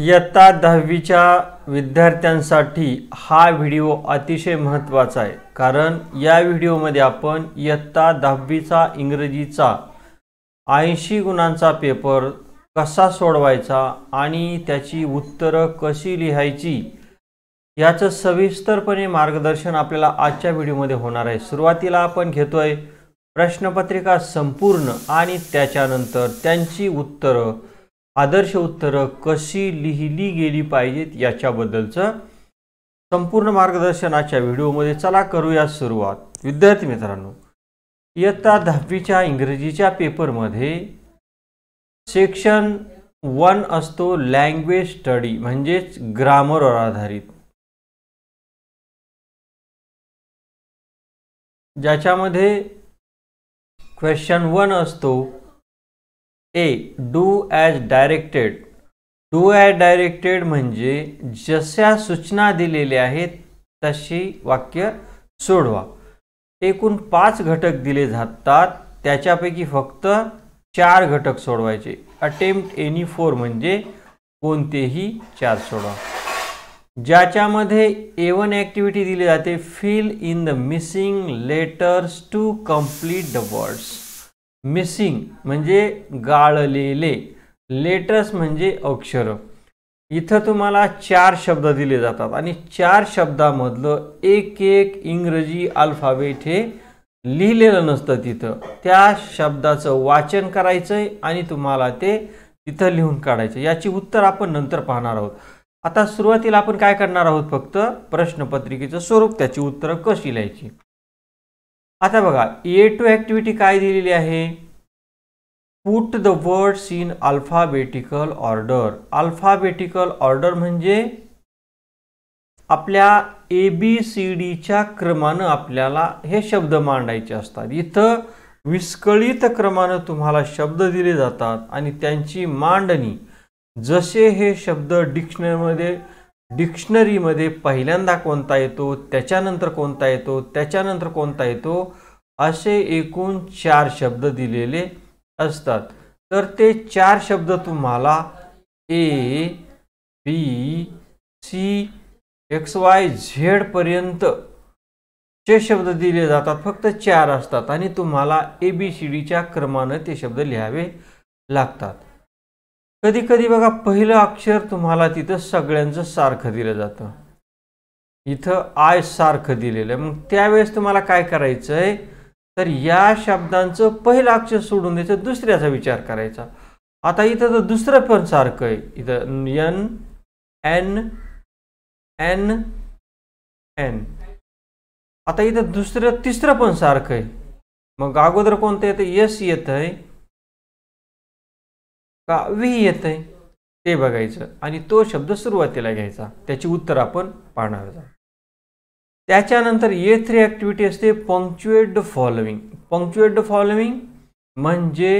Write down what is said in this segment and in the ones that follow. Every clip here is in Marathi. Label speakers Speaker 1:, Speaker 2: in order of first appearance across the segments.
Speaker 1: इयत्ता दहावीच्या विद्यार्थ्यांसाठी हा व्हिडिओ अतिशय महत्त्वाचा आहे कारण या व्हिडिओमध्ये आपण इयत्ता दहावीचा इंग्रजीचा ऐंशी गुणांचा पेपर कसा सोडवायचा आणि त्याची उत्तरं कशी लिहायची याचं सविस्तरपणे मार्गदर्शन आपल्याला आजच्या व्हिडिओमध्ये होणार आहे सुरुवातीला आपण घेतोय प्रश्नपत्रिका संपूर्ण आणि त्याच्यानंतर त्यांची उत्तरं आदर्श उत्तरं कशी लिहिली गेली पाहिजेत याच्याबद्दलचं संपूर्ण मार्गदर्शनाच्या व्हिडिओमध्ये चला करूया सुरुवात विद्यार्थी मित्रांनो इयत्ता दहावीच्या इंग्रजीच्या पेपरमध्ये सेक्शन वन असतो लँग्वेज स्टडी म्हणजेच ग्रामरवर आधारित ज्याच्यामध्ये क्वेश्चन वन असतो A do as directed do as directed म्हणजे जशा सूचना दिलेल्या आहेत तशी वाक्य सोडवा एकूण पाच घटक दिले जातात त्याच्यापैकी फक्त चार घटक सोडवायचे अटेम्प्ट एनी फोर म्हणजे कोणतेही चार सोडवा ज्याच्यामध्ये ए वन ॲक्टिव्हिटी दिली जाते fill in the missing letters to complete the words missing म्हणजे गाळलेले लेटर्स म्हणजे अक्षर इथं तुम्हाला चार शब्द दिले जातात आणि चार शब्दामधलं एक एक इंग्रजी अल्फाबेट हे लिहिलेलं नसतं तिथं त्या शब्दाचं वाचन करायचं आहे आणि तुम्हाला ते तिथं लिहून काढायचं याची उत्तर आपण नंतर पाहणार आहोत आता सुरुवातीला आपण काय करणार आहोत फक्त प्रश्नपत्रिकेचं स्वरूप त्याची उत्तरं कशी लिहायची आता बघा ए टू ॲक्टिव्हिटी काय दिलेली आहे put the words in alphabetical order alphabetical order म्हणजे आपल्या ए बी सी डीच्या क्रमानं आपल्याला हे शब्द मांडायचे असतात इथं विस्कळीत क्रमानं तुम्हाला शब्द दिले जातात आणि त्यांची मांडणी जसे हे शब्द डिक्शनरीमध्ये डिक्शनरीमध्ये पहिल्यांदा कोणता येतो त्याच्यानंतर कोणता येतो त्याच्यानंतर कोणता येतो असे एकूण चार शब्द दिलेले असतात तर ते चार शब्द तुम्हाला A B C X Y Z पर्यंत चे शब्द दिले जातात फक्त चार असतात आणि तुम्हाला ए बी सी डीच्या क्रमानं ते शब्द लिहावे लागतात कधी कधी बघा पहिलं अक्षर तुम्हाला तिथं सगळ्यांचं सारखं दिलं जातं इथं आय सारखं दिलेलं आहे मग त्यावेळेस तुम्हाला काय करायचं आहे तर या शब्दांचं पहिलं अक्षर सोडून द्यायचं दुसऱ्याचा विचार करायचा आता इथं तर दुसरं पण सारखं आहे इथं यन एन एन एन आता इथं दुसरं तिसरं पण सारखं आहे मग अगोदर कोणतं येतं यस येत आहे का वी येत आहे ते बघायचं आणि तो शब्द सुरुवातीला घ्यायचा त्याची उत्तर आपण पाहणार आहोत त्याच्यानंतर ए थ्री ॲक्टिव्हिटी असते punctuate the following punctuate the following म्हणजे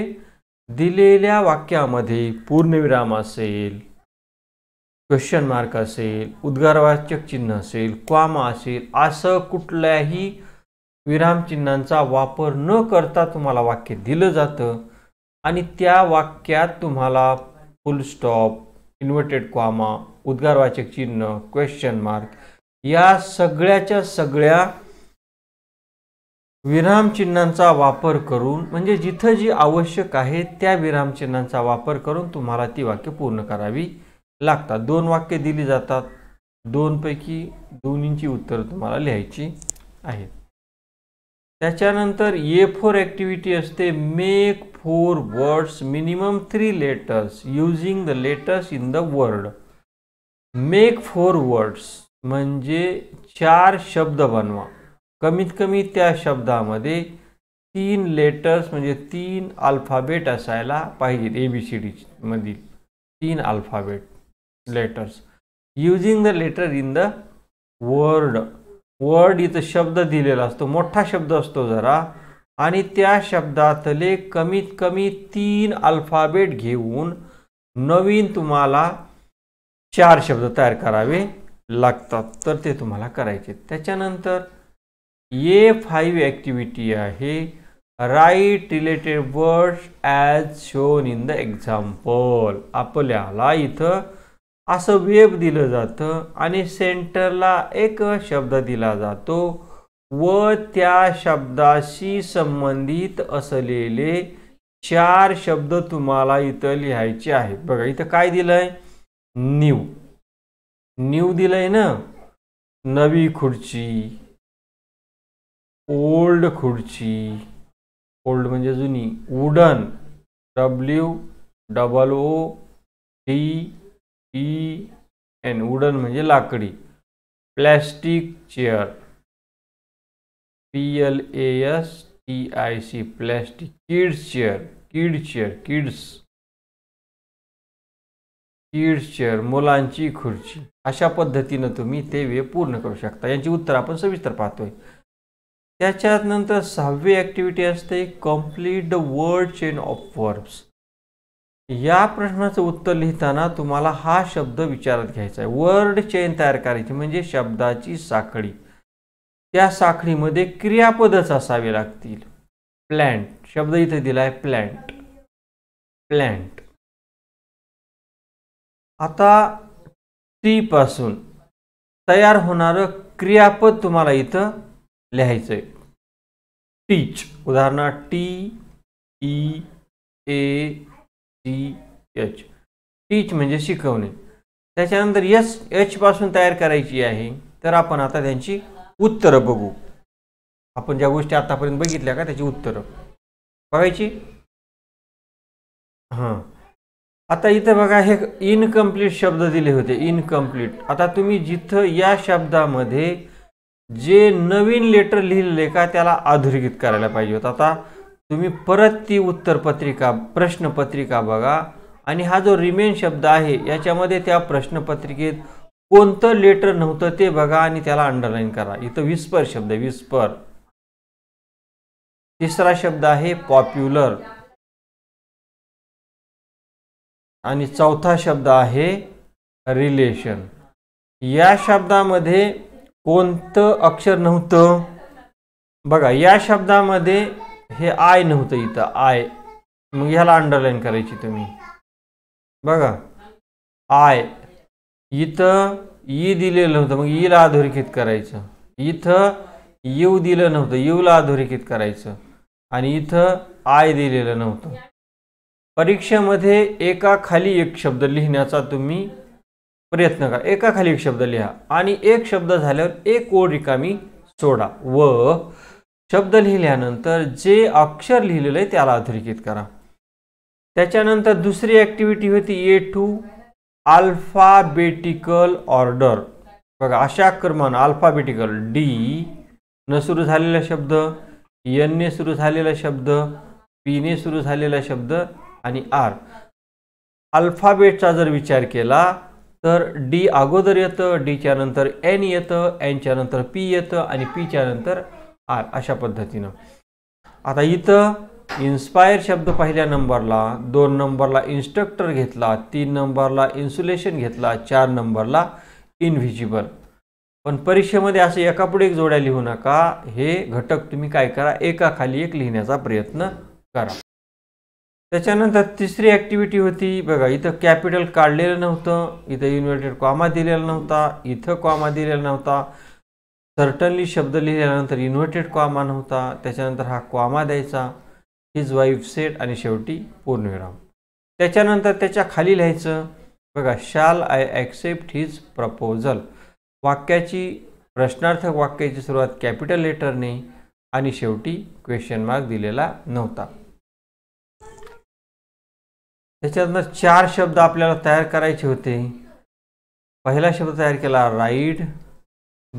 Speaker 1: दिलेल्या वाक्यामध्ये पूर्णविराम असेल क्वेश्चन मार्क असेल उद्गारवाचक चिन्ह असेल क्वामा असेल असं कुठल्याही विरामचिन्हांचा वापर न करता तुम्हाला वाक्य दिलं जातं आणि त्या वाक्यात तुम्हाला फुलस्टॉप इन्व्हर्टेड क्वामा उद्गारवाचक चिन्ह क्वेश्चन मार्क या सगळ्याच्या सगळ्या विरामचिन्हांचा वापर करून म्हणजे जिथं जी आवश्यक आहे त्या विरामचिन्हांचा वापर करून तुम्हाला ती वाक्य पूर्ण करावी लागतात दोन वाक्य दिली जातात दोनपैकी दोन्हींची उत्तरं तुम्हाला लिहायची आहेत त्याच्यानंतर ए फोर ॲक्टिव्हिटी असते make four words minimum three letters using the letters in the word make four words म्हणजे चार शब्द बनवा कमीत कमी त्या शब्दामध्ये तीन लेटर्स म्हणजे तीन अल्फाबेट असायला पाहिजेत ए बी सी डी मधील तीन alphabet letters using the letter in the word word इथं शब्द दिलेला असतो मोठा शब्द असतो जरा आणि त्या शब्दातले कमीत कमी तीन अल्फाबेट घेऊन नवीन तुम्हाला चार शब्द तयार करावे लागतात तर ते तुम्हाला करायचे त्याच्यानंतर ए फाईव्ह ॲक्टिव्हिटी आहे write related words as shown in the example आपल्याला इथं असं वेब दिलं जातं आणि सेंटरला एक शब्द दिला जातो व त्या शब्दाशी संबंधित असलेले चार शब्द तुम्हाला इथं लिहायचे आहेत बघा इथं काय दिलं आहे न्यू न्यू दिलंय ना नवी खुर्ची ओल्ड खुर्ची ओल्ड म्हणजे जुनी wooden W double O T E N wooden म्हणजे लाकडी plastic chair P L A S T I C plastic kids chair kid chair kids kid chair मुलांची खुर्ची अशा पद्धतीनं तुम्ही ते वे पूर्ण करू शकता यांची उत्तर आपण सविस्तर पाहतोय त्याच्यात नंतर सहावी ॲक्टिव्हिटी असते complete the word chain of verbs या प्रश्नाचं उत्तर लिहिताना तुम्हाला हा शब्द विचारात घ्यायचा आहे वर्ड चेन तयार करायची म्हणजे शब्दाची साखळी त्या साखळीमध्ये क्रियापदच असावे लागतील प्लॅन्ट शब्द इथे दिला आहे प्लॅन्ट प्लॅन्ट आता टीपासून तयार होणारं क्रियापद तुम्हाला इथं लिहायचं आहे टीच उदाहरणार्थ T E A T H teach म्हणजे शिकवणे त्याच्यानंतर यस एचपासून तयार करायची आहे तर आपण आता त्यांची उत्तरं बघू आपण ज्या गोष्टी आतापर्यंत बघितल्या का त्याची उत्तरं बघायची हां आता इथं बघा हे इनकम्प्लीट शब्द दिले होते इनकम्प्लीट आता तुम्ही जिथं या शब्दामध्ये जे नवीन लेटर लिहिले का त्याला अधोरेखित करायला पाहिजे होतं आता तुम्ही परत ती उत्तरपत्रिका प्रश्नपत्रिका बघा आणि हा जो रिमेन शब्द आहे याच्यामध्ये त्या प्रश्नपत्रिकेत कोणतं लेटर नव्हतं ते बघा आणि त्याला अंडरलाईन करा इथं विस्पर शब्द विस्पर तिसरा शब्द आहे पॉप्युलर आणि चौथा शब्द आहे रिलेशन या शब्दामध्ये कोणतं अक्षर नव्हतं बघा या शब्दामध्ये हे आय नव्हतं इथं आय मग ह्याला अंडरलाईन करायची तुम्ही बघा आय इथं ई e दिलेलं नव्हतं मग ईला e अधोरेखित करायचं इथं यू दिलं नव्हतं यूला अधोरेखित करायचं आणि इथं आय दिलेलं नव्हतं परीक्षेमध्ये एका खाली एक शब्द लिहिण्याचा तुम्ही प्रयत्न करा एकाखाली खाली एक शब्द लिहा आणि एक शब्द झाल्यावर एक ओळ रिकामी सोडा व शब्द लिहिल्यानंतर जे अक्षर लिहिलेलं आहे त्याला अधोरेखित करा त्याच्यानंतर दुसरी ऍक्टिव्हिटी होती ए टू अल्फाबेटिकल ऑर्डर बघा अशा क्रमानं अल्फाबेटिकल डी न सुरू झालेला शब्द एनने सुरू झालेला शब्द पीने सुरू झालेला शब्द आणि आर अल्फाबेटचा जर विचार केला तर डी अगोदर येतं डीच्या नंतर एन येतं एनच्या नंतर पी येतं आणि पीच्या नंतर आर अशा पद्धतीनं आता इथं इन्स्पायर शब्द पहिल्या नंबरला दोन नंबरला इन्स्ट्रक्टर घेतला तीन नंबरला इन्सुलेशन घेतला चार नंबरला इनव्हिजिबल पण परीक्षेमध्ये असं एकापुढे एक जोड्या लिहू नका हे घटक तुम्ही काय करा एकाखाली एक लिहिण्याचा प्रयत्न करा त्याच्यानंतर तिसरी ॲक्टिव्हिटी होती बघा इथं कॅपिटल काढलेलं नव्हतं इथं इन्व्हर्टेड कॉमा दिलेला नव्हता इथं कॉमा दिलेला नव्हता सर्टनली शब्द लिहिल्यानंतर इन्व्हर्टेड कॉमा नव्हता त्याच्यानंतर हा कॉमा द्यायचा हिज वाईफ सेट आणि शेवटी पूर्णविराम त्याच्यानंतर त्याच्या खाली लिहायचं बघा शाल आय ॲक्सेप्ट हिज प्रपोजल वाक्याची प्रश्नार्थक वाक्याची सुरुवात कॅपिटल लेटरने आणि शेवटी क्वेश्चन मार्क दिलेला नव्हता त्याच्यातनं चार शब्द आपल्याला तयार करायचे होते पहिला शब्द तयार केला राईड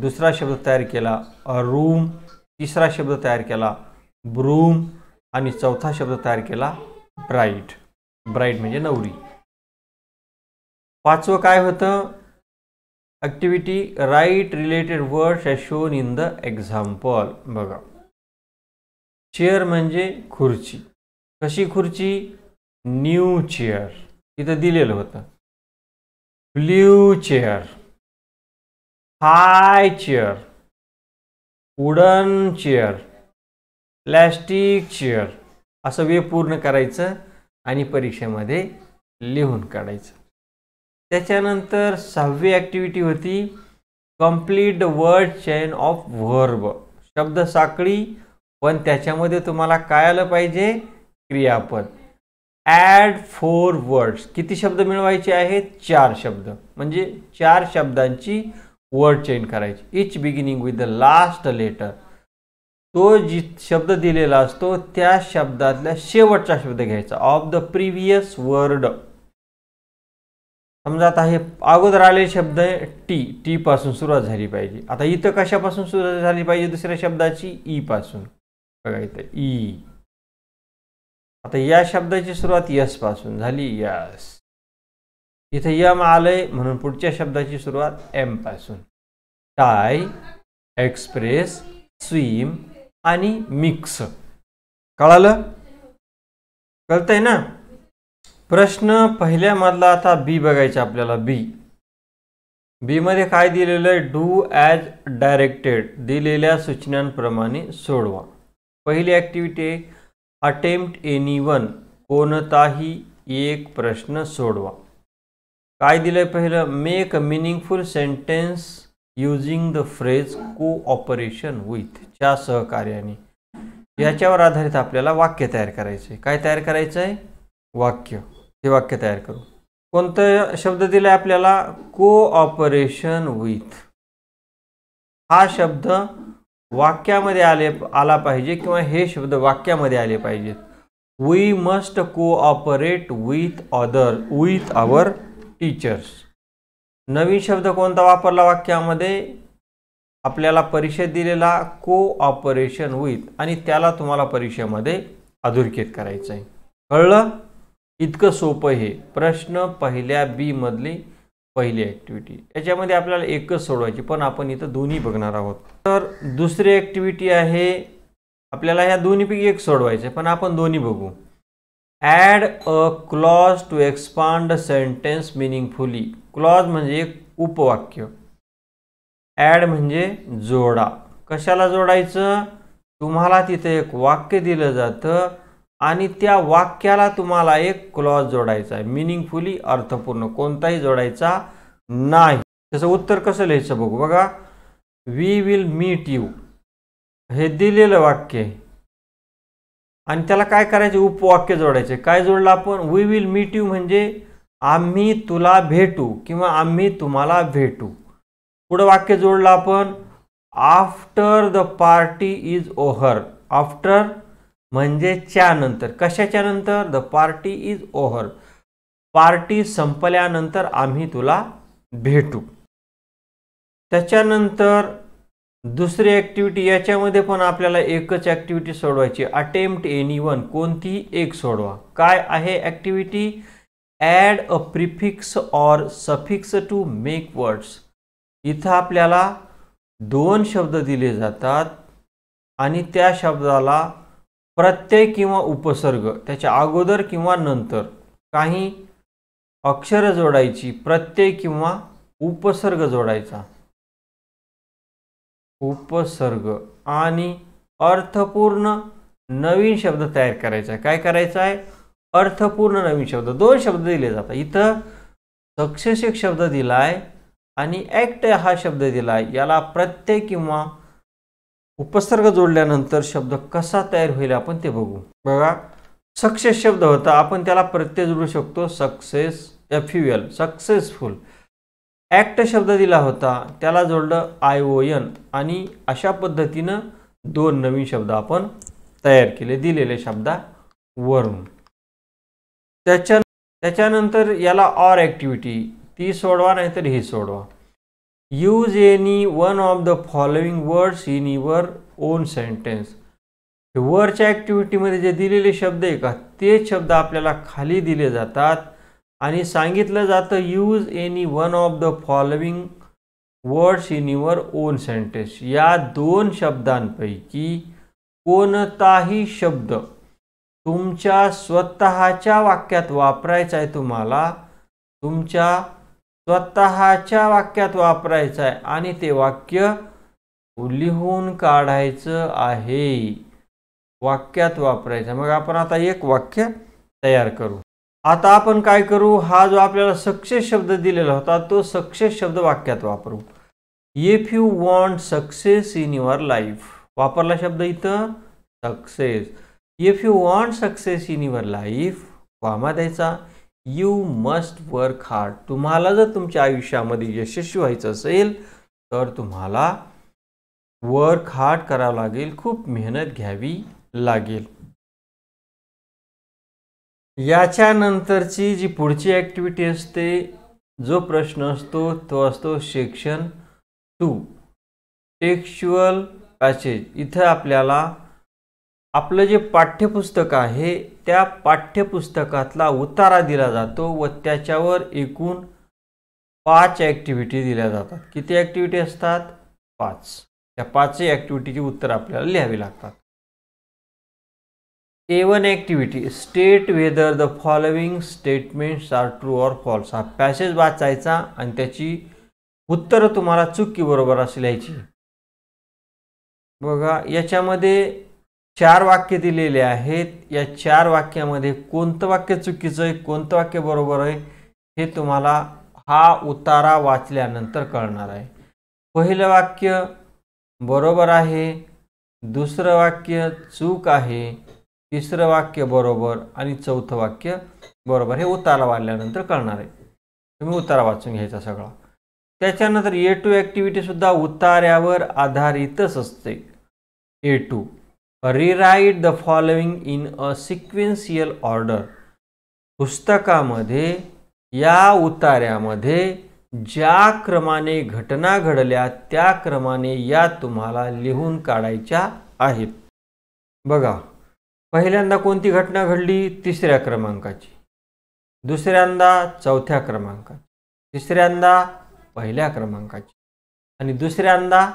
Speaker 1: दुसरा शब्द तयार केला रूम तिसरा शब्द तयार केला ब्रूम आणि चौथा शब्द तयार केला ब्राईट ब्राईट म्हणजे नवरी पाचवं काय होतं activity write related words are shown in the example बघा चेअर म्हणजे खुर्ची कशी खुर्ची न्यू चेअर इथं दिलेलं होतं blue chair high chair wooden chair plastic chair असं वे पूर्ण करायचं आणि परीक्षेमध्ये लिहून काढायचं त्याच्यानंतर सहावी ॲक्टिव्हिटी होती complete the word chain of verb शब्द साखळी पण त्याच्यामध्ये तुम्हाला काय आलं पाहिजे क्रियापद ॲड फोर वर्ड्स किती शब्द मिळवायचे आहेत चार शब्द म्हणजे चार शब्दांची वर्ड चेंज करायची each beginning with the last letter तो जी शब्द दिलेला असतो त्या शब्दातल्या शेवटचा शब्द घ्यायचा ऑफ द प्रिव्हियस वर्ड समजा आता हे अगोदर आलेले शब्द आहे टी टी पासून सुरुवात झाली पाहिजे आता इथं कशापासून सुरुवात झाली पाहिजे दुसऱ्या शब्दाची ई e पासून बघा इथं ई e. आता या शब्दाची सुरुवात यस पासून झाली यस इथे यम आलंय म्हणून पुढच्या शब्दाची सुरुवात एम पासून टाय एक्सप्रेस स्विम आणि मिक्स कळालं कळतंय ना प्रश्न पहिल्या मधला आता बी बघायचा आपल्याला बी बी मध्ये काय दिलेलं आहे डू ॲज डायरेक्टेड दिलेल्या सूचनांप्रमाणे सोडवा पहिली ऍक्टिव्हिटी आहे अटेम्प्ट एनी वन कोणताही एक प्रश्न सोडवा काय दिलंय पहिलं make a meaningful sentence using the phrase को ऑपरेशन विथच्या सहकार्याने याच्यावर आधारित आपल्याला वाक्य तयार करायचं आहे काय तयार करायचं आहे वाक्य हे वाक्य तयार करू कोणतं शब्द दिलाय आपल्याला कोऑपरेशन विथ हा शब्द वाक्यामध्ये आले आला पाहिजे किंवा हे शब्द वाक्यामध्ये आले पाहिजेत we must cooperate with other with our teachers नवीन शब्द कोणता वापरला वाक्यामध्ये आपल्याला परीक्षेत दिलेला कोऑपरेशन विथ आणि त्याला तुम्हाला परीक्षेमध्ये अधोरेखित करायचं आहे कळलं इतकं सोपं हे प्रश्न पहिल्या बीमधली पहिली ॲक्टिव्हिटी याच्यामध्ये आपल्याला एकच सोडवायची पण आपण इथं दोन्ही बघणार आहोत तर दुसरी ॲक्टिव्हिटी आहे आपल्याला ह्या दोन्हीपैकी एक सोडवायचं पण आपण दोन्ही बघू add a clause to expand sentence meaningfully clause म्हणजे एक उपवाक्य ॲड म्हणजे जोडा कशाला जोडायचं तुम्हाला तिथे एक वाक्य दिलं जातं आणि त्या वाक्याला तुम्हाला एक क्लॉज जोडायचा आहे मिनिंगफुली अर्थपूर्ण कोणताही जोडायचा नाही त्याचं उत्तर कसं लिहायचं बघू बघा वी विल मीट यू हे दिलेलं वाक्य आहे आणि त्याला काय करायचे उपवाक्य जोडायचे काय जोडलं आपण वी विल मीट यू म्हणजे आम्ही तुला भेटू किंवा आम्ही तुम्हाला भेटू पुढं वाक्य जोडलं आपण after the party is over after म्हणजे च्यानंतर कशाच्या नंतर the party is over party संपल्यानंतर आम्ही तुला भेटू त्याच्यानंतर दुसरी ॲक्टिव्हिटी याच्यामध्ये पण आपल्याला एकच ॲक्टिव्हिटी सोडवायची अटेम्प्ट एनी वन कोणतीही एक सोडवा काय आहे activity add a prefix or suffix to make words इथं आपल्याला दोन शब्द दिले जातात आणि त्या शब्दाला प्रत्यय किंवा उपसर्ग त्याच्या अगोदर किंवा नंतर काही अक्षर जोडायची प्रत्यय किंवा उपसर्ग जोडायचा उपसर्ग आणि अर्थपूर्ण नवीन शब्द तयार करायचा काय करायचा आहे अर्थपूर्ण नवीन शब्द दोन शब्द दिले जातात इथं एक शब्द दिला आहे आणि ऍक्ट हा शब्द दिला आहे याला प्रत्यय किंवा उपसर्ग जोडल्यानंतर शब्द कसा तयार होईल आपण ते बघू बघा सक्सेस शब्द होता आपण त्याला प्रत्यय जोडू शकतो success F U L successful act शब्द दिला होता त्याला जोडलं आय ओ एन आणि अशा पद्धतीनं दोन नवीन शब्द आपण तयार केले दिलेले शब्दावरून त्याच्या त्याच्यानंतर याला ऑर ॲक्टिव्हिटी ती सोडवा नाहीतर ही सोडवा use any one of the following words in your own sentence वरच्या ॲक्टिव्हिटीमध्ये जे दिलेले शब्द आहे का तेच शब्द आपल्याला खाली दिले जातात आणि सांगितलं जातं use any one of the following words in your own sentence या दोन शब्दांपैकी कोणताही शब्द तुमच्या स्वतःच्या वाक्यात वापरायचा आहे तुम्हाला तुमच्या स्वतःच्या वाक्यात वापरायचं आहे आणि ते वाक्य लिहून काढायचं आहे वाक्यात वापरायचं मग आपण आता एक वाक्य तयार करू आता आपण काय करू हा जो आपल्याला सक्सेस शब्द दिलेला होता तो सक्सेस शब्द वाक्यात वापरू if you want success in your life वापरला शब्द इथं success if you want success in your life वामा द्यायचा यू मस्ट वर्क हार्ड तुम्हाला जर तुमच्या आयुष्यामध्ये यशस्वी व्हायचं असेल तर तुम्हाला वर्क हार्ड करावं लागेल खूप मेहनत घ्यावी लागेल याच्यानंतरची जी पुढची ॲक्टिव्हिटी असते जो प्रश्न असतो तो असतो सेक्शन टू टेक्शुअल पॅसेज इथं आपल्याला आपलं जे पाठ्यपुस्तक आहे त्या पाठ्यपुस्तकातला उतारा दिला जातो व त्याच्यावर एकूण पाच ॲक्टिव्हिटी दिल्या जातात किती ॲक्टिव्हिटी असतात पाच त्या पाचही ॲक्टिव्हिटीची उत्तर आपल्याला लिहावी लागतात A one activity state whether the following statements are true or false हा पॅसेज वाचायचा आणि त्याची उत्तरं तुम्हाला चुकी बरोबर असल्याची लिहायची बघा याच्यामध्ये चार वाक्य दिलेले आहेत या चार वाक्यामध्ये कोणतं वाक्य चुकीचं आहे कोणतं वाक्य बरोबर आहे हे तुम्हाला हा उतारा वाचल्यानंतर कळणार आहे पहिलं वाक्य बरोबर आहे दुसरं वाक्य चूक आहे तिसरं वाक्य बरोबर आणि चौथं वाक्य बरोबर हे उतारा वाचल्यानंतर कळणार आहे तुम्ही उतारा वाचून घ्यायचा सगळा त्याच्यानंतर ए टू ॲक्टिव्हिटीसुद्धा उतार्यावर आधारितच असते A two rewrite the following in a sequential order पुस्तकामध्ये या उतार्यामध्ये ज्या क्रमाने घटना घडल्या त्या क्रमाने या तुम्हाला लिहून काढायच्या आहेत बघा पहिल्यांदा कोणती घटना घडली तिसऱ्या क्रमांकाची दुसऱ्यांदा चौथ्या क्रमांकाची तिसऱ्यांदा पहिल्या क्रमांकाची आणि दुसऱ्यांदा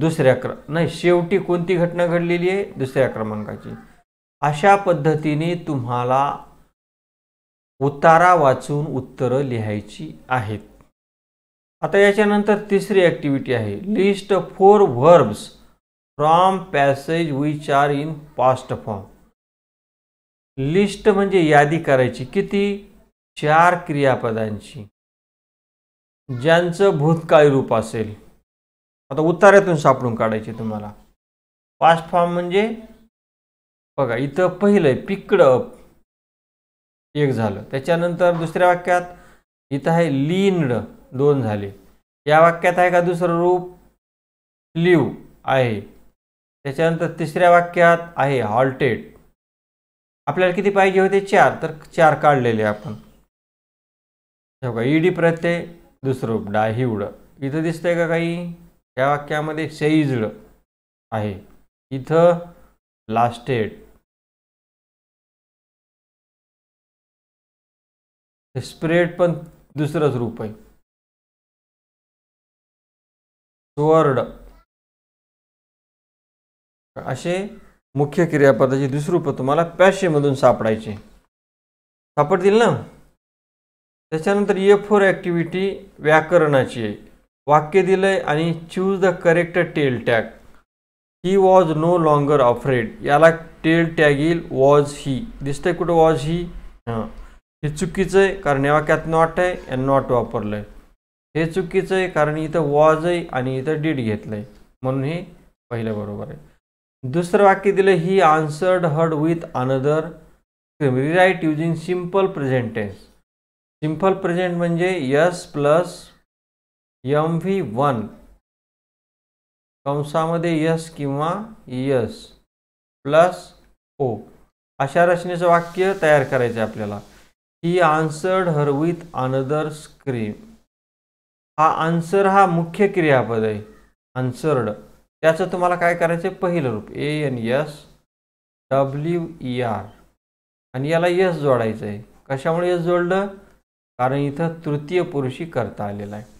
Speaker 1: दुसऱ्या क्र नाही शेवटी कोणती घटना घडलेली आहे दुसऱ्या क्रमांकाची अशा पद्धतीने तुम्हाला उतारा वाचून उत्तरं लिहायची आहेत आता याच्यानंतर तिसरी ॲक्टिव्हिटी आहे list four verbs from passage which are in past form list म्हणजे यादी करायची किती चार क्रियापदांची ज्यांचं भूतकाळी रूप असेल आता उतार्यातून सापडून काढायचे तुम्हाला फास्ट फॉर्म म्हणजे बघा इथं पहिलं आहे पिकड अप एक झालं त्याच्यानंतर दुसऱ्या वाक्यात इथं आहे लीनड दोन झाले या वाक्यात आहे का दुसरं रूप लिव आहे त्याच्यानंतर तिसऱ्या वाक्यात आहे हॉल्टेड आपल्याला किती पाहिजे होते चार तर चार काढलेले आपण बघा ईडी प्रत्यय दुसरं रूप डाहिवड इथं दिसतंय का काही या वाक्यामध्ये सेईज्ड आहे इथं लास्टेड स्प्रेड पण दुसरंच रूप आहे स्वर्ड असे मुख्य क्रियापदाचे दुसरं रूप तुम्हाला पॅशेमधून सापडायचे सापडतील ना त्याच्यानंतर ए फोर ॲक्टिव्हिटी व्याकरणाची आहे वाक्य दिलंय आणि choose the correct tail tag he was no longer afraid याला टेल टॅग येईल वॉज ही दिसतंय कुठं वॉज ही हां हे चुकीचं आहे कारण या वाक्यात नॉट आहे आणि नॉट वापरलं आहे हे चुकीचं आहे कारण इथं वॉज आहे आणि इथं डीड घेतलं आहे म्हणून हे पहिलं बरोबर आहे दुसरं वाक्य दिलं he answered heard with another rewrite using simple present tense simple present म्हणजे S plus M V one कंसामध्ये यस किंवा यस प्लस ओ अशा रचनेचं वाक्य तयार करायचं आहे आपल्याला he answered her with another scream हा आन्सर हा मुख्य क्रियापद आहे आन्सर्ड त्याचं तुम्हाला काय करायचं आहे पहिलं रूप A N S W E R आणि याला यस जोडायचं आहे कशामुळे यस जोडलं कारण इथं तृतीय पुरुषी करता आलेला आहे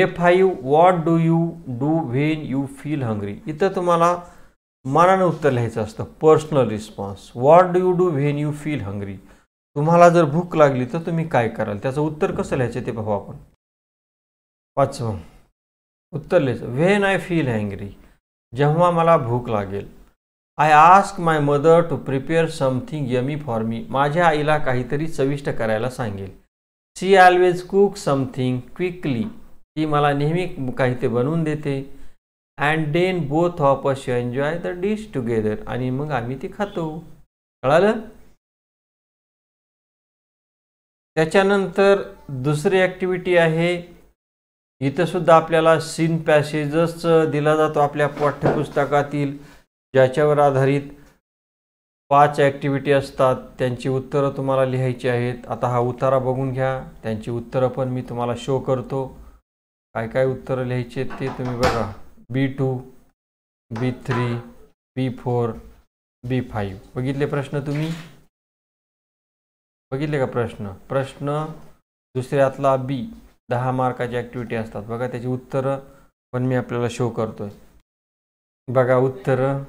Speaker 1: A five what do you do when you feel hungry इथं तुम्हाला मनाने उत्तर लिहायचं असतं personal response what do you do when you feel hungry तुम्हाला जर भूक लागली तर तुम्ही काय कराल त्याचं उत्तर कसं लिहायचं ते पाहू आपण पाचवं उत्तर लिहायचं व्हेन आय फील हँग्री जेव्हा मला भूक लागेल I ask my mother to prepare something yummy for me माझ्या आईला काहीतरी चविष्ट करायला सांगेल she always cook something quickly ती मला नेहमी काही ते बनवून देते and then both of us you enjoy the dish together आणि मग आम्ही ती खातो कळालं त्याच्यानंतर दुसरी ॲक्टिव्हिटी आहे इथं सुद्धा आपल्याला सीन पॅसेजच दिला जातो आपल्या पाठ्यपुस्तकातील ज्याच्यावर आधारित पाच ॲक्टिव्हिटी असतात त्यांची उत्तरं तुम्हाला लिहायची आहेत आता हा उतारा बघून घ्या त्यांची उत्तरं पण मी तुम्हाला शो करतो काय काय उत्तरं लिहायचे ते तुम्ही बघा B two B three B four B five बघितले प्रश्न तुम्ही बघितले का प्रश्न प्रश्न दुसऱ्यातला बी दहा मार्काची ॲक्टिव्हिटी असतात बघा त्याची उत्तरं पण मी आपल्याला शो करतो बघा उत्तरं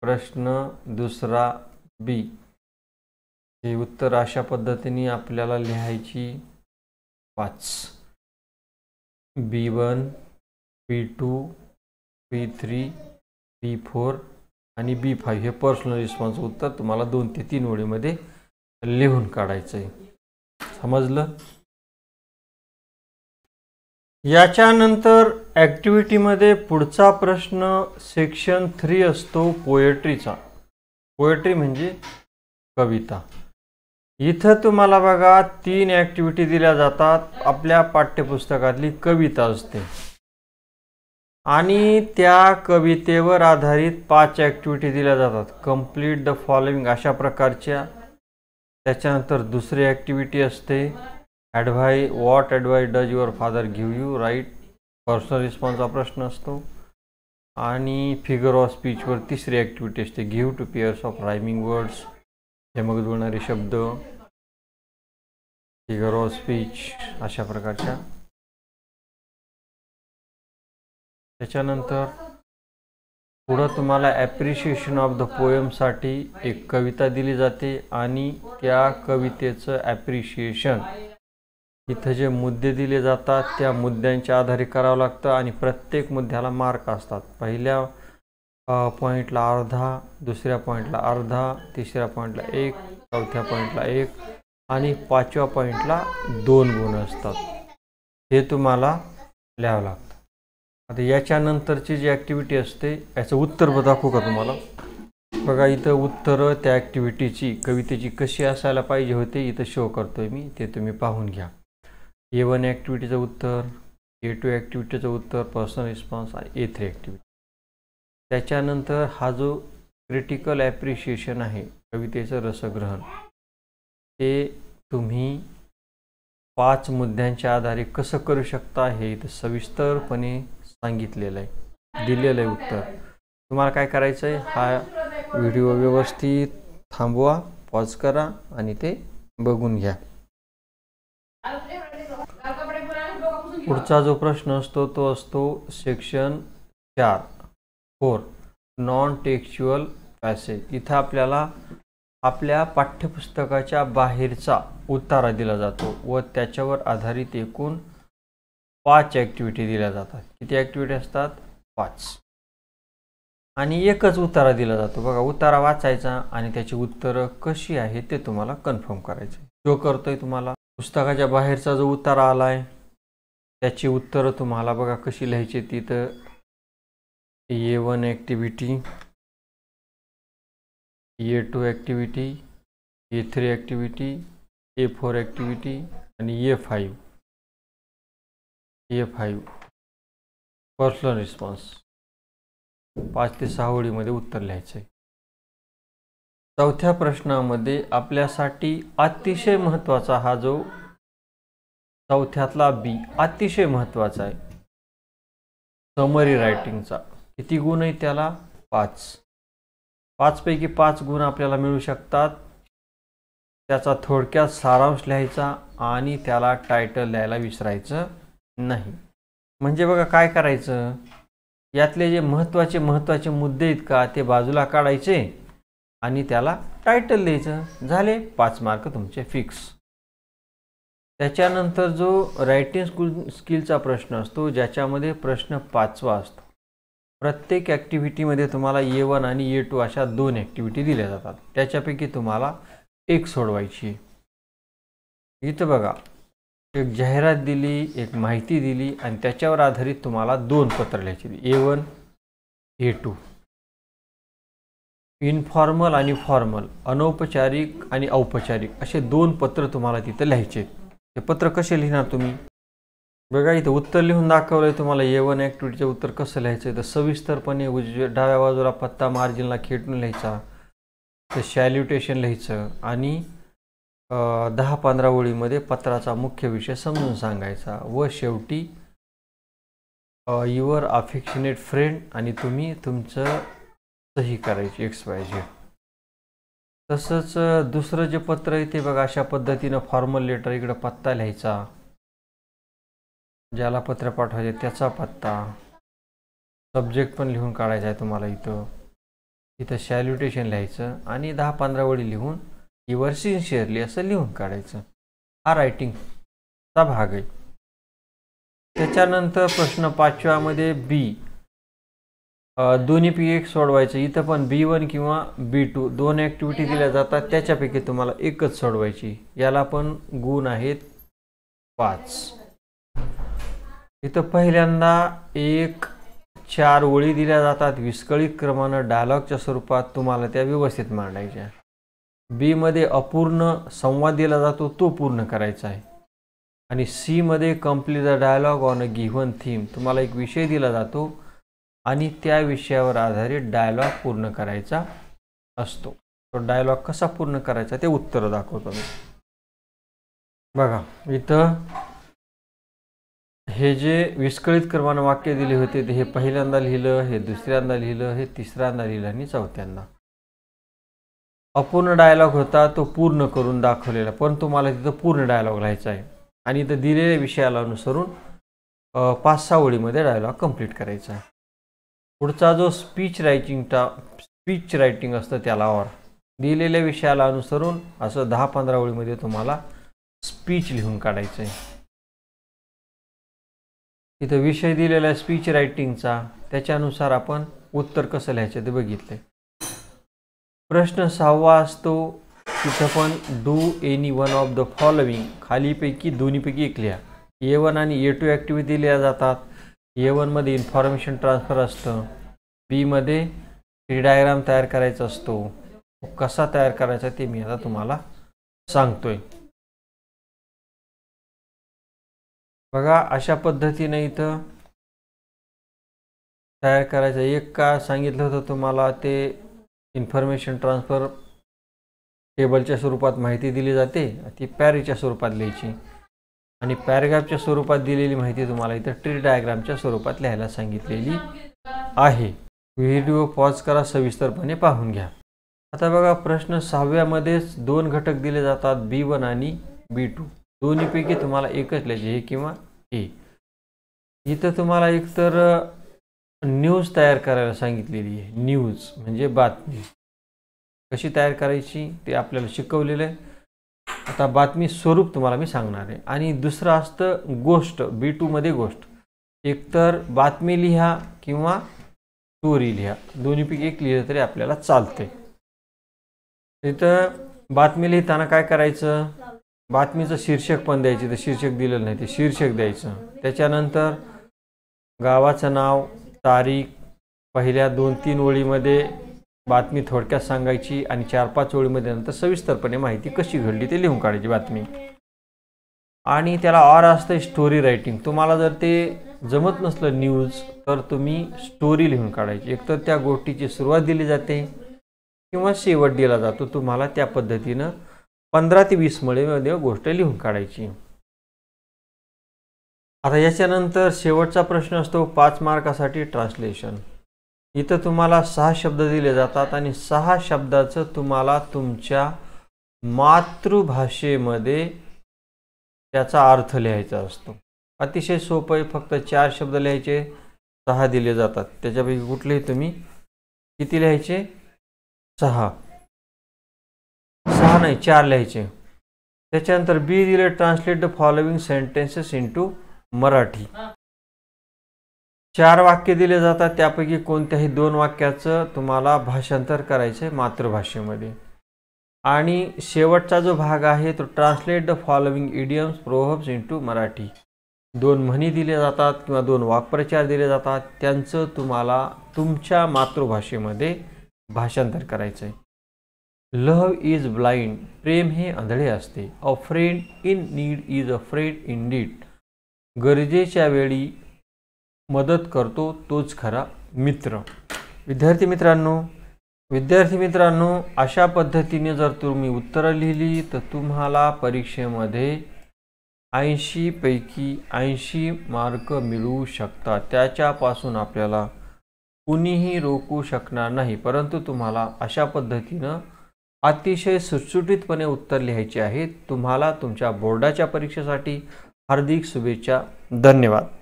Speaker 1: प्रश्न दुसरा बी हे उत्तर अशा पद्धतीने आपल्याला लिहायची पाच B one B two B three B four आणि बी फाईव्ह हे पर्सनल रिस्पॉन्स उत्तर तुम्हाला दोन ते तीन ओळीमध्ये लिहून काढायचं आहे समजलं याच्यानंतर ॲक्टिव्हिटीमध्ये पुढचा प्रश्न सेक्शन थ्री असतो पोएट्रीचा पोएट्री म्हणजे कविता इथं तुम्हाला बघा तीन ॲक्टिव्हिटी दिल्या जातात आपल्या पाठ्यपुस्तकातली कविता असते आणि त्या कवितेवर आधारित पाच ॲक्टिव्हिटी दिल्या जातात कम्प्लीट द फॉलोइंग अशा प्रकारच्या त्याच्यानंतर दुसरी ॲक्टिव्हिटी असते ॲडव्हाय what advice does your father give you right personal रिस्पॉन्सचा प्रश्न असतो आणि फिगर ऑफ स्पीचवर तिसरी ॲक्टिव्हिटी असते give two pairs of rhyming words हे मग जुळणारे शब्द फिगर ऑफ स्पीच अशा प्रकारच्या त्याच्यानंतर पुढं तुम्हाला ॲप्रिशिएशन ऑफ द पोयमसाठी एक कविता दिली जाते आणि त्या कवितेचं ॲप्रिशिएशन इथं जे मुद्दे दिले जातात त्या मुद्द्यांच्या आधारे करावं लागतं आणि प्रत्येक मुद्द्याला मार्क असतात पहिल्या पॉईंटला अर्धा दुसऱ्या पॉईंटला अर्धा तिसऱ्या पॉईंटला एक चौथ्या पॉईंटला एक आणि पाचव्या पॉईंटला दोन गुण असतात हे तुम्हाला लिहावं लागतं आता याच्यानंतरची जी ॲक्टिव्हिटी असते याचं उत्तर दाखवू का तुम्हाला बघा इथं उत्तरं त्या ॲक्टिव्हिटीची कवितेची कशी असायला पाहिजे होते इथं शो करतोय मी ते तुम्ही पाहून घ्या ए वन ॲक्टिव्हिटीचं उत्तर ए टू ॲक्टिव्हिटीचं उत्तर personal response A three activity त्याच्यानंतर हा जो क्रिटिकल ॲप्रिशिएशन आहे कवितेचं रसग्रहण ते तुम्ही पाच मुद्द्यांच्या आधारे कसं करू शकता हे इथं सविस्तरपणे सांगितलेलं आहे दिलेलं आहे उत्तर तुम्हाला काय करायचं आहे हा व्हिडिओ व्यवस्थित थांबवा पॉज करा आणि ते बघून घ्या पुढचा जो प्रश्न असतो तो असतो सेक्शन चार फोर नॉन टेक्च्युअल पॅसेज इथं आपल्याला आपल्या पाठ्यपुस्तकाच्या बाहेरचा उतारा दिला जातो व त्याच्यावर आधारित एकूण पाच ॲक्टिव्हिटी दिल्या जातात किती ॲक्टिव्हिटी असतात पाच आणि एकच उतारा दिला जातो बघा उतारा वाचायचा आणि त्याची उत्तरं कशी आहे ते तुम्हाला कन्फर्म करायचे जो करतोय तुम्हाला पुस्तकाच्या बाहेरचा जो उतारा आला आहे त्याची उत्तरं तुम्हाला बघा कशी लिहायची ती तर A one activity A two activity A three activity A four activity आणि A five A five personal response पाच ते सहा ओळीमध्ये उत्तर लिहायचं आहे चौथ्या प्रश्नामध्ये आपल्यासाठी अतिशय महत्त्वाचा हा जो चौथ्यातला बी अतिशय महत्त्वाचा आहे समरी रायटिंगचा किती गुण आहे त्याला पाच पाचपैकी पाच गुण आपल्याला मिळू शकतात त्याचा थोडक्यात सारांश लिहायचा आणि त्याला टायटल द्यायला विसरायचं नाही म्हणजे बघा काय करायचं यातले जे महत्त्वाचे महत्त्वाचे मुद्दे आहेत का ते बाजूला काढायचे आणि त्याला टायटल द्यायचं झाले पाच मार्क तुमचे फिक्स त्याच्यानंतर जो रायटिंग स्कूल स्किलचा प्रश्न असतो ज्याच्यामध्ये प्रश्न पाचवा असतो प्रत्येक ॲक्टिव्हिटीमध्ये तुम्हाला ए वन आणि ए टू अशा दोन ॲक्टिव्हिटी दिल्या जातात त्याच्यापैकी तुम्हाला एक सोडवायची इथं बघा एक जाहिरात दिली एक माहिती दिली आणि त्याच्यावर आधारित तुम्हाला दोन पत्र लिहायची A one A two informal आणि फॉर्मल अनौपचारिक आणि औपचारिक असे दोन पत्र तुम्हाला तिथं लिहायचे ते पत्र कसे लिहिणार तुम्ही बघा इथं उत्तर लिहून दाखवलं आहे तुम्हाला ए वन ॲक्टिव्हिटीचं उत्तर कसं लिहायचं तर सविस्तरपणे उजव्या डाव्या बाजूला पत्ता मार्जिनला खेटून लिहायचा तर सॅल्युटेशन लिहायचं आणि दहा पंधरा ओळीमध्ये पत्राचा मुख्य विषय समजून सांगायचा व शेवटी युअर अफेक्शनेट फ्रेंड आणि तुम्ही तुमचं सही करायची एक्स वाय झेड तसंच दुसरं जे पत्र आहे ते बघा अशा पद्धतीनं फॉर्मल लेटर इकडं पत्ता लिहायचा ज्याला पत्र पाठवायचे त्याचा पत्ता सब्जेक्ट पण लिहून काढायचा आहे तुम्हाला इथं इथं सॅल्युटेशन लिहायचं आणि दहा पंधरा वेळी लिहून युवर शेअरली असं लिहून काढायचं हा रायटिंगचा भाग आहे त्याच्यानंतर प्रश्न पाचव्यामध्ये बी दोन्ही पी एक सोडवायचं इथं पण बी वन किंवा बी टू दोन ॲक्टिव्हिटी दिल्या जातात त्याच्यापैकी तुम्हाला एकच सोडवायची याला पण गुण आहेत पाच इथं पहिल्यांदा एक चार ओळी दिल्या जातात विस्कळीत क्रमानं डायलॉगच्या स्वरूपात तुम्हाला त्या व्यवस्थित मांडायच्या बीमध्ये अपूर्ण संवाद दिला जातो तो पूर्ण करायचा आहे आणि सीमध्ये complete the dialogue on a given theme तुम्हाला एक विषय दिला जातो आणि त्या विषयावर आधारित डायलॉग पूर्ण करायचा असतो तो डायलॉग कसा पूर्ण करायचा ते उत्तर दाखवतो मी बघा इथं हे जे विस्कळीत क्रमानं वाक्य दिले होते ते हे पहिल्यांदा लिहिलं हे दुसऱ्यांदा लिहिलं हे तिसऱ्यांदा लिहिलं आणि चौथ्यांदा अपूर्ण डायलॉग होता तो पूर्ण करून दाखवलेला पण तुम्हाला तिथं पूर्ण डायलॉग लिहायचा आहे आणि इथं दिलेल्या विषयाला अनुसरून पाच सहा ओळीमध्ये डायलॉग कंप्लीट करायचा आहे पुढचा जो स्पीच टा स्पीच रायटिंग असतं त्यालावर दिलेल्या विषयाला अनुसरून असं दहा पंधरा ओळीमध्ये तुम्हाला स्पीच लिहून काढायचं आहे तिथं विषय दिलेला आहे स्पीच रायटिंगचा त्याच्यानुसार आपण उत्तर कसं लिहायचं ते बघितलं प्रश्न सहावा असतो तिथं पण do any one of the following खालीपैकी दोन्हीपैकी एक लिहा ए वन आणि ए टू ॲक्टिव्हिटी लिहिल्या जातात ए वनमध्ये इन्फॉर्मेशन ट्रान्सफर असतं बीमध्ये डायग्राम तयार करायचा असतो कसा तयार करायचा ते मी आता तुम्हाला सांगतोय बघा अशा पद्धतीने इथं तयार करायचं एक का सांगितलं होतं तुम्हाला ते इन्फॉर्मेशन ट्रान्सफर टेबलच्या स्वरूपात माहिती दिली जाते ती पॅरीच्या स्वरूपात लिहायची आणि पॅरेग्राफच्या स्वरूपात दिलेली माहिती तुम्हाला इथं ट्री डायग्रामच्या स्वरूपात लिहायला सांगितलेली आहे व्हिडिओ पॉज करा सविस्तरपणे पाहून घ्या आता बघा प्रश्न सहाव्यामध्येच दोन घटक दिले जातात बी वन आणि बी टू दोन्हीपैकी तुम्हाला एकच लिहायची हे किंवा ए इथं तुम्हाला एकतर न्यूज तयार करायला सांगितलेली आहे न्यूज म्हणजे बातमी कशी तयार करायची ते आपल्याला शिकवलेलं आहे आता बातमी स्वरूप तुम्हाला मी सांगणार आहे आणि दुसरं असतं गोष्ट बी टूमध्ये गोष्ट एकतर बातमी लिहा किंवा स्टोरी लिहा दोन्हीपैकी एक लिहिलं तरी आपल्याला चालते इथं बातमी लिहिताना काय करायचं बातमीचं शीर्षक पण द्यायचं ते शीर्षक दिलेलं नाही ते शीर्षक द्यायचं त्याच्यानंतर गावाचं नाव तारीख पहिल्या दोन तीन ओळीमध्ये बातमी थोडक्यात सांगायची आणि चार पाच ओळीमध्ये नंतर सविस्तरपणे माहिती कशी घडली ते लिहून काढायची बातमी आणि त्याला आर असतं स्टोरी रायटिंग तुम्हाला जर ते जमत नसलं न्यूज तर तुम्ही स्टोरी लिहून काढायची एकतर त्या गोष्टीची सुरुवात दिली जाते किंवा शेवट दिला जातो तुम्हाला त्या पद्धतीनं पंधरा ते वीस मध्ये गोष्ट लिहून काढायची आता याच्यानंतर शेवटचा प्रश्न असतो पाच मार्कासाठी ट्रान्सलेशन इथं तुम्हाला सहा शब्द दिले जातात आणि सहा शब्दाचं तुम्हाला तुमच्या मातृभाषेमध्ये त्याचा अर्थ लिहायचा असतो अतिशय सोपं आहे फक्त चार शब्द लिहायचे सहा दिले जातात त्याच्यापैकी कुठलेही तुम्ही किती लिहायचे सहा सहा नाही चार लिहायचे त्याच्यानंतर बी दिले translate the following sentences into Marathi चार वाक्य दिले जातात त्यापैकी कोणत्याही दोन वाक्याचं तुम्हाला भाषांतर करायचं आहे मातृभाषेमध्ये आणि शेवटचा जो भाग आहे तो translate the following idioms proverbs into Marathi दोन म्हणी दिले जातात किंवा दोन वाक्प्रचार दिले जातात त्यांचं तुम्हाला तुमच्या मातृभाषेमध्ये भाषांतर करायचं आहे लव्ह इज ब्लाइंड प्रेम हे आंधळे असते a friend in need is a friend in deed गरजेच्या वेळी मदत करतो तोच खरा मित्र विद्यार्थी मित्रांनो विद्यार्थी मित्रांनो अशा पद्धतीने जर तुम्ही उत्तरं लिहिली तर तुम्हाला परीक्षेमध्ये ऐंशीपैकी ऐंशी मार्क मिळू शकतात त्याच्यापासून आपल्याला कुणीही रोखू शकणार नाही परंतु तुम्हाला अशा पद्धतीनं अतिशय सुटसुटीतपणे उत्तर लिहायचे आहे तुम्हाला तुमच्या बोर्डाच्या परीक्षेसाठी हार्दिक शुभेच्छा धन्यवाद